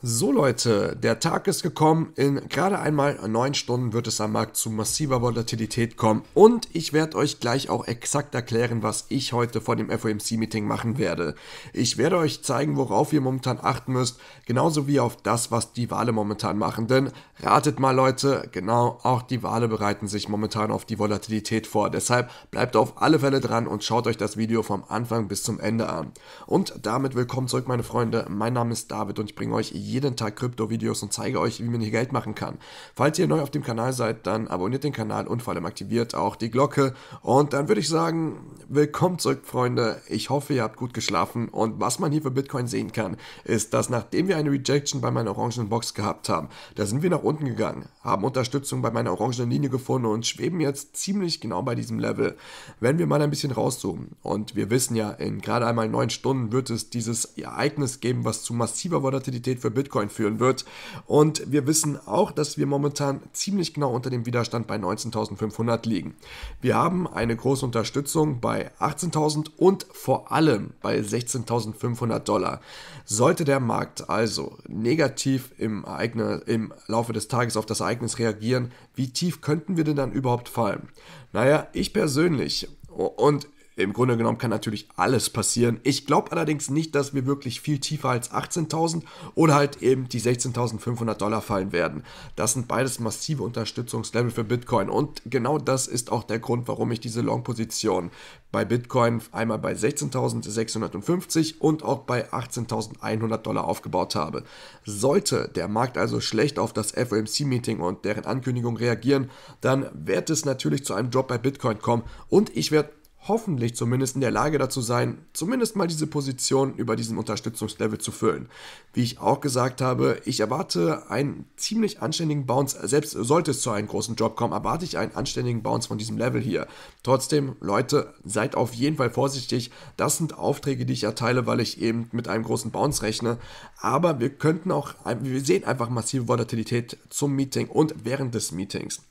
So Leute, der Tag ist gekommen. In gerade einmal neun Stunden wird es am Markt zu massiver Volatilität kommen und ich werde euch gleich auch exakt erklären, was ich heute vor dem FOMC-Meeting machen werde. Ich werde euch zeigen, worauf ihr momentan achten müsst, genauso wie auf das, was die Wale momentan machen. Denn ratet mal Leute, genau, auch die Wale bereiten sich momentan auf die Volatilität vor. Deshalb bleibt auf alle Fälle dran und schaut euch das Video vom Anfang bis zum Ende an. Und damit willkommen zurück meine Freunde, mein Name ist David und ich bringe euch jeden Tag Krypto-Videos und zeige euch, wie man hier Geld machen kann. Falls ihr neu auf dem Kanal seid, dann abonniert den Kanal und vor allem aktiviert auch die Glocke. Und dann würde ich sagen, willkommen zurück, Freunde. Ich hoffe, ihr habt gut geschlafen. Und was man hier für Bitcoin sehen kann, ist, dass nachdem wir eine Rejection bei meiner orangenen Box gehabt haben, da sind wir nach unten gegangen, haben Unterstützung bei meiner orangenen Linie gefunden und schweben jetzt ziemlich genau bei diesem Level. Wenn wir mal ein bisschen rauszoomen und wir wissen ja, in gerade einmal neun Stunden wird es dieses Ereignis geben, was zu massiver Volatilität für Bitcoin Bitcoin führen wird. Und wir wissen auch, dass wir momentan ziemlich genau unter dem Widerstand bei 19.500 liegen. Wir haben eine große Unterstützung bei 18.000 und vor allem bei 16.500 Dollar. Sollte der Markt also negativ im, Ereignis, im Laufe des Tages auf das Ereignis reagieren, wie tief könnten wir denn dann überhaupt fallen? Naja, ich persönlich und im Grunde genommen kann natürlich alles passieren. Ich glaube allerdings nicht, dass wir wirklich viel tiefer als 18.000 oder halt eben die 16.500 Dollar fallen werden. Das sind beides massive Unterstützungslevel für Bitcoin und genau das ist auch der Grund, warum ich diese Long-Position bei Bitcoin einmal bei 16.650 und auch bei 18.100 Dollar aufgebaut habe. Sollte der Markt also schlecht auf das FOMC-Meeting und deren Ankündigung reagieren, dann wird es natürlich zu einem Drop bei Bitcoin kommen und ich werde hoffentlich zumindest in der Lage dazu sein, zumindest mal diese Position über diesem Unterstützungslevel zu füllen. Wie ich auch gesagt habe, ich erwarte einen ziemlich anständigen Bounce, selbst sollte es zu einem großen Job kommen, erwarte ich einen anständigen Bounce von diesem Level hier. Trotzdem, Leute, seid auf jeden Fall vorsichtig, das sind Aufträge, die ich erteile, weil ich eben mit einem großen Bounce rechne, aber wir könnten auch, wir sehen einfach massive Volatilität zum Meeting und während des Meetings.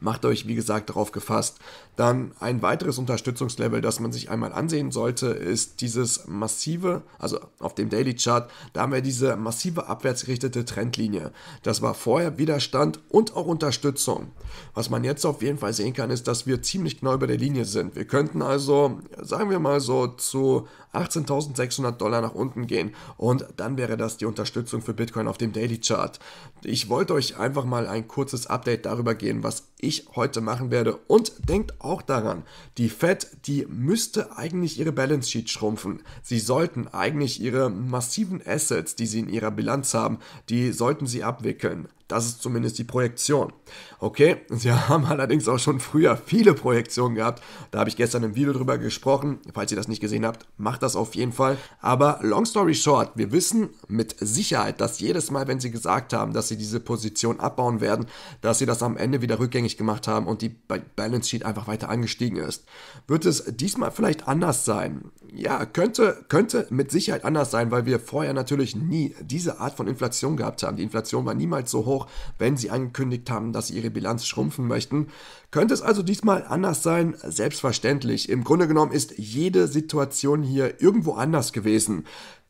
Macht euch, wie gesagt, darauf gefasst. Dann ein weiteres Unterstützungslevel, das man sich einmal ansehen sollte, ist dieses massive, also auf dem Daily Chart, da haben wir diese massive abwärtsgerichtete Trendlinie. Das war vorher Widerstand und auch Unterstützung. Was man jetzt auf jeden Fall sehen kann, ist, dass wir ziemlich genau über der Linie sind. Wir könnten also, sagen wir mal so, zu 18.600 Dollar nach unten gehen und dann wäre das die Unterstützung für Bitcoin auf dem Daily Chart. Ich wollte euch einfach mal ein kurzes Update darüber geben, was ich heute machen werde. Und denkt auch daran, die Fed, die müsste eigentlich ihre Balance Sheet schrumpfen. Sie sollten eigentlich ihre massiven Assets, die sie in ihrer Bilanz haben, die sollten sie abwickeln. Das ist zumindest die Projektion. Okay, sie haben allerdings auch schon früher viele Projektionen gehabt. Da habe ich gestern im Video drüber gesprochen. Falls ihr das nicht gesehen habt, macht das auf jeden Fall. Aber long story short, wir wissen mit Sicherheit, dass jedes Mal, wenn sie gesagt haben, dass sie diese Position abbauen werden, dass sie das am Ende wieder rückgängig richtig gemacht haben und die Balance Sheet einfach weiter angestiegen ist. Wird es diesmal vielleicht anders sein? Ja, könnte, könnte mit Sicherheit anders sein, weil wir vorher natürlich nie diese Art von Inflation gehabt haben. Die Inflation war niemals so hoch, wenn sie angekündigt haben, dass sie ihre Bilanz schrumpfen möchten. Könnte es also diesmal anders sein? Selbstverständlich. Im Grunde genommen ist jede Situation hier irgendwo anders gewesen.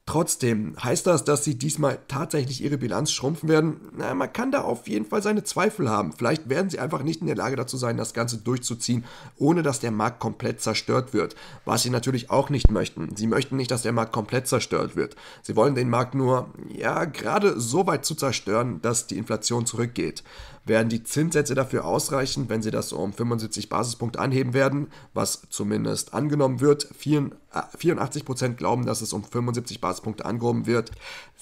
Trotzdem, heißt das, dass sie diesmal tatsächlich ihre Bilanz schrumpfen werden? Na, man kann da auf jeden Fall seine Zweifel haben. Vielleicht werden sie einfach nicht in der Lage dazu sein, das Ganze durchzuziehen, ohne dass der Markt komplett zerstört wird. Was sie natürlich auch nicht möchten. Sie möchten nicht, dass der Markt komplett zerstört wird. Sie wollen den Markt nur, ja, gerade so weit zu zerstören, dass die Inflation zurückgeht werden die Zinssätze dafür ausreichen, wenn sie das um 75 Basispunkte anheben werden, was zumindest angenommen wird. 84% äh, glauben, dass es um 75 Basispunkte angehoben wird.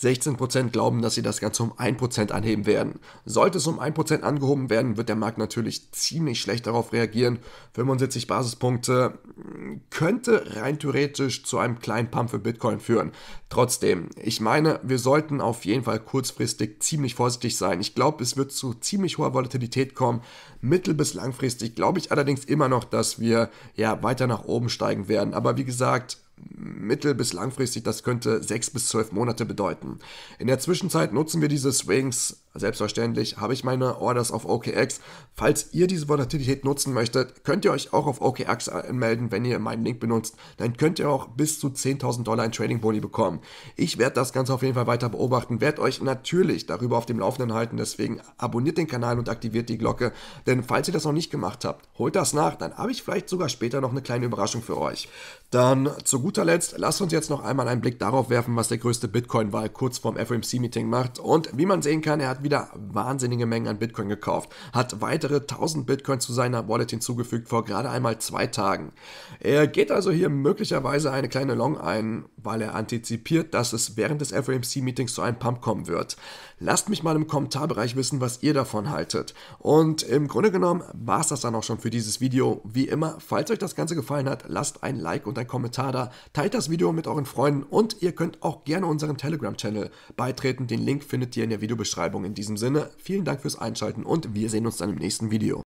16% glauben, dass sie das Ganze um 1% anheben werden. Sollte es um 1% angehoben werden, wird der Markt natürlich ziemlich schlecht darauf reagieren. 75 Basispunkte hm, könnte rein theoretisch zu einem kleinen Pump für Bitcoin führen. Trotzdem, ich meine, wir sollten auf jeden Fall kurzfristig ziemlich vorsichtig sein. Ich glaube, es wird zu ziemlich hoher Volatilität kommen. Mittel- bis langfristig glaube ich allerdings immer noch, dass wir ja weiter nach oben steigen werden. Aber wie gesagt, mittel- bis langfristig, das könnte sechs bis zwölf Monate bedeuten. In der Zwischenzeit nutzen wir diese Swings. Selbstverständlich habe ich meine Orders auf OKX. Falls ihr diese Volatilität nutzen möchtet, könnt ihr euch auch auf OKX anmelden, wenn ihr meinen Link benutzt. Dann könnt ihr auch bis zu 10.000 Dollar in Trading Boni bekommen. Ich werde das Ganze auf jeden Fall weiter beobachten, werde euch natürlich darüber auf dem Laufenden halten. Deswegen abonniert den Kanal und aktiviert die Glocke. Denn falls ihr das noch nicht gemacht habt, holt das nach. Dann habe ich vielleicht sogar später noch eine kleine Überraschung für euch. Dann zu guter Letzt, lasst uns jetzt noch einmal einen Blick darauf werfen, was der größte Bitcoin-Wahl kurz vorm FOMC-Meeting macht. Und wie man sehen kann, er hat wieder wahnsinnige Mengen an Bitcoin gekauft, hat weitere 1000 Bitcoin zu seiner Wallet hinzugefügt vor gerade einmal zwei Tagen. Er geht also hier möglicherweise eine kleine Long ein, weil er antizipiert, dass es während des FOMC-Meetings zu einem Pump kommen wird. Lasst mich mal im Kommentarbereich wissen, was ihr davon haltet. Und im Grunde genommen war es das dann auch schon für dieses Video. Wie immer, falls euch das Ganze gefallen hat, lasst ein Like und ein Kommentar da teilt das Video mit euren Freunden und ihr könnt auch gerne unserem Telegram-Channel beitreten. Den Link findet ihr in der Videobeschreibung. In diesem Sinne, vielen Dank fürs Einschalten und wir sehen uns dann im nächsten Video.